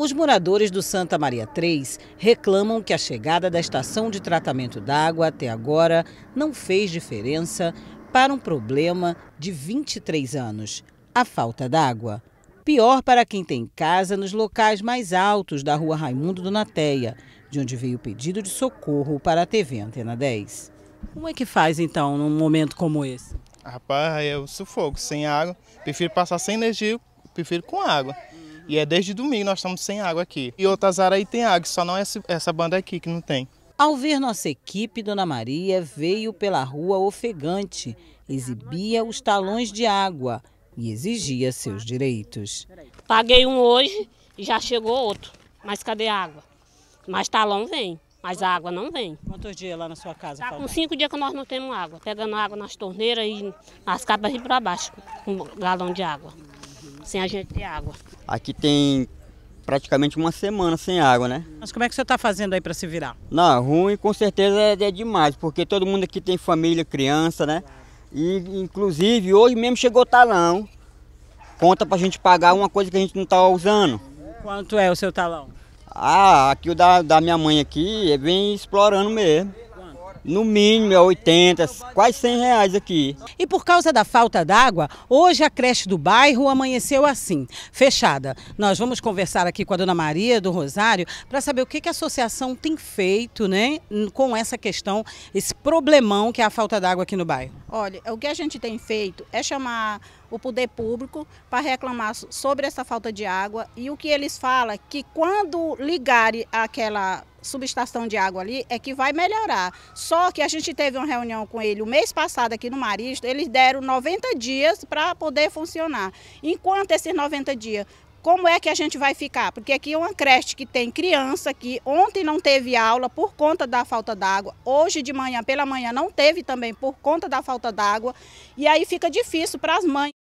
Os moradores do Santa Maria 3 reclamam que a chegada da estação de tratamento d'água até agora não fez diferença para um problema de 23 anos, a falta d'água. Pior para quem tem casa nos locais mais altos da rua Raimundo Donateia, de onde veio o pedido de socorro para a TV Antena 10. Como é que faz então num momento como esse? Rapaz, é o sufoco, sem água. Prefiro passar sem energia, prefiro com água. E é desde domingo nós estamos sem água aqui. E outras áreas aí tem água, só não é essa banda aqui que não tem. Ao ver nossa equipe, Dona Maria veio pela rua ofegante, exibia os talões de água e exigia seus direitos. Paguei um hoje e já chegou outro. Mas cadê a água? Mas talão vem, mas a água não vem. Quantos dias lá na sua casa? Tá com cinco dias que nós não temos água. Pegando água nas torneiras e nas capas e para baixo, um galão de água sem a gente ter água. Aqui tem praticamente uma semana sem água, né? Mas como é que você está fazendo aí para se virar? Não, ruim com certeza é, é, demais, porque todo mundo aqui tem família, criança, né? E inclusive hoje mesmo chegou talão. Conta para a gente pagar uma coisa que a gente não está usando. Quanto é o seu talão? Ah, aqui o da, da minha mãe aqui vem é explorando mesmo no mínimo é 80, quase 100 reais aqui. E por causa da falta d'água, hoje a creche do bairro amanheceu assim, fechada. Nós vamos conversar aqui com a dona Maria do Rosário para saber o que, que a associação tem feito né, com essa questão, esse problemão que é a falta d'água aqui no bairro. Olha, o que a gente tem feito é chamar o poder público para reclamar sobre essa falta de água e o que eles falam é que quando ligarem aquela subestação de água ali é que vai melhorar. Só que a gente teve uma reunião com ele o mês passado aqui no Maristo, eles deram 90 dias para poder funcionar. Enquanto esses 90 dias como é que a gente vai ficar? Porque aqui é uma creche que tem criança que ontem não teve aula por conta da falta d'água, hoje de manhã, pela manhã, não teve também por conta da falta d'água, e aí fica difícil para as mães.